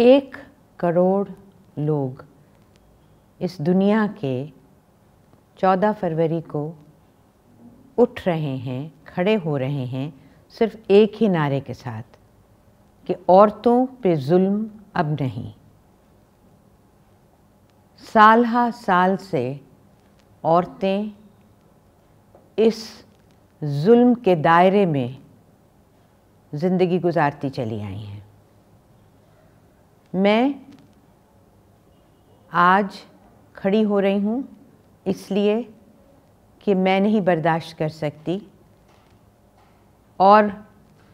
एक करोड़ लोग इस दुनिया के 14 फरवरी को उठ रहे हैं खड़े हो रहे हैं सिर्फ एक ही नारे के साथ कि औरतों पे जुल्म अब नहीं साल हा साल से औरतें इस जुल्म के दायरे में ज़िंदगी गुजारती चली आई हैं मैं आज खड़ी हो रही हूँ इसलिए कि मैं नहीं बर्दाश्त कर सकती और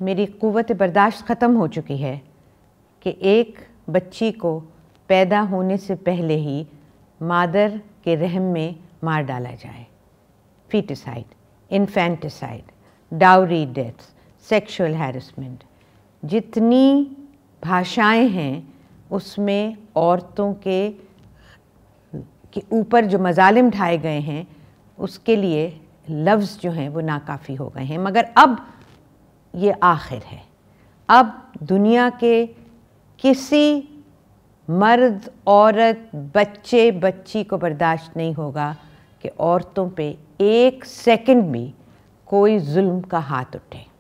मेरी क़वत बर्दाश्त ख़त्म हो चुकी है कि एक बच्ची को पैदा होने से पहले ही मादर के रहम में मार डाला जाए foeticide infanticide dowry deaths sexual harassment जितनी भाषाएं हैं उसमें औरतों के के ऊपर जो मजालिम ढाए गए हैं उसके लिए लफ्ज़ जो हैं वो नाकाफ़ी हो गए हैं मगर अब ये आखिर है अब दुनिया के किसी मर्द औरत बच्चे बच्ची को बर्दाश्त नहीं होगा कि औरतों पे एक सेकंड भी कोई जुल्म का हाथ उठे